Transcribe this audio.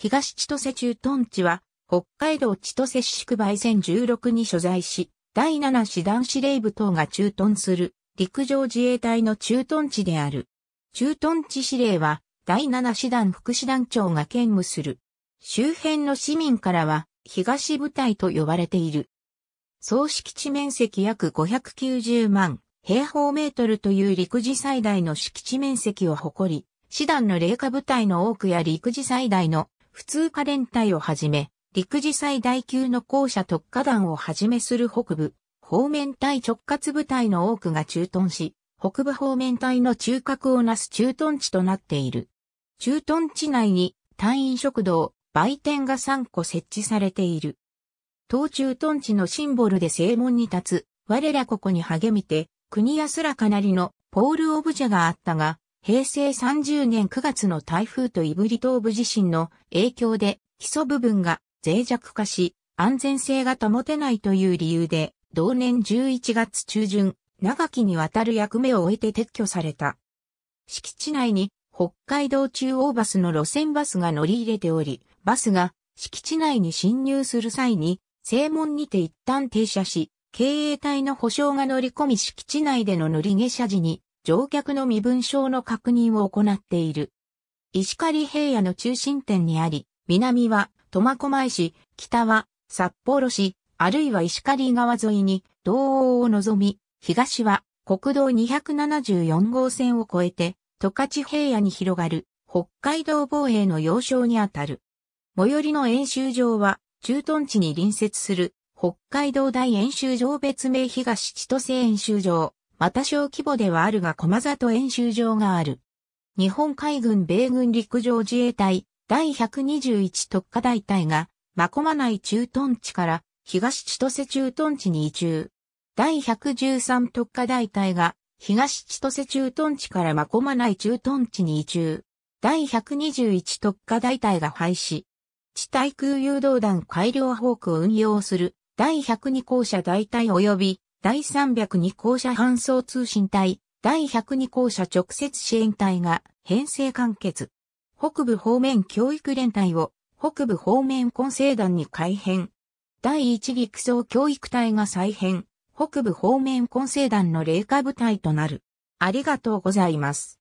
東千歳駐屯地は、北海道千歳市区売線16に所在し、第7師団司令部等が駐屯する陸上自衛隊の駐屯地である。駐屯地司令は第7師団副師団長が兼務する。周辺の市民からは東部隊と呼ばれている。総敷地面積約590万平方メートルという陸自最大の敷地面積を誇り、師団の霊下部隊の多くや陸自最大の普通科連隊をはじめ、陸自祭大級の校舎特化団をはじめする北部、方面隊直轄部隊の多くが駐屯し、北部方面隊の中核をなす駐屯地となっている。駐屯地内に隊員食堂、売店が3個設置されている。当駐屯地のシンボルで正門に立つ、我らここに励みて、国安らかなりのポールオブジェがあったが、平成30年9月の台風と胆振東部地震の影響で基礎部分が脆弱化し安全性が保てないという理由で同年11月中旬長きにわたる役目を終えて撤去された。敷地内に北海道中央バスの路線バスが乗り入れており、バスが敷地内に侵入する際に正門にて一旦停車し、経営体の保証が乗り込み敷地内での乗り下車時に乗客の身分証の確認を行っている。石狩平野の中心点にあり、南は苫小牧市、北は札幌市、あるいは石狩川沿いに道央を望み、東は国道274号線を越えて、十勝平野に広がる北海道防衛の要衝にあたる。最寄りの演習場は、駐屯地に隣接する北海道大演習場別名東千歳演習場。また小規模ではあるが駒里演習場がある。日本海軍米軍陸上自衛隊第121特化大隊が、まこま内駐屯地から東千歳駐屯地に移住。第113特化大隊が東千歳駐屯地からまこま内駐屯地に移住。第121特化大隊が廃止。地対空誘導弾改良砲区を運用する第102校舎大隊及び第302校舎搬送通信隊、第102校舎直接支援隊が編成完結。北部方面教育連隊を北部方面混成団に改編。第1陸層教育隊が再編。北部方面混成団の霊下部隊となる。ありがとうございます。